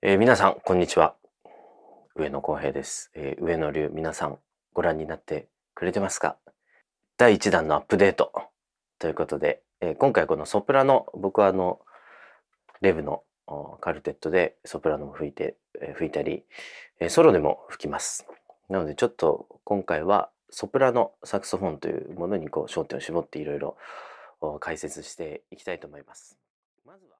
えー、皆さん、こんにちは。上野公平です。えー、上野流、皆さん、ご覧になってくれてますか第1弾のアップデートということで、えー、今回このソプラノ、僕はあの、レブのカルテットでソプラノも吹いて、え吹いたり、えソロでも吹きます。なので、ちょっと今回はソプラノサクソフォンというものにこう焦点を絞っていろいろ解説していきたいと思います。まずは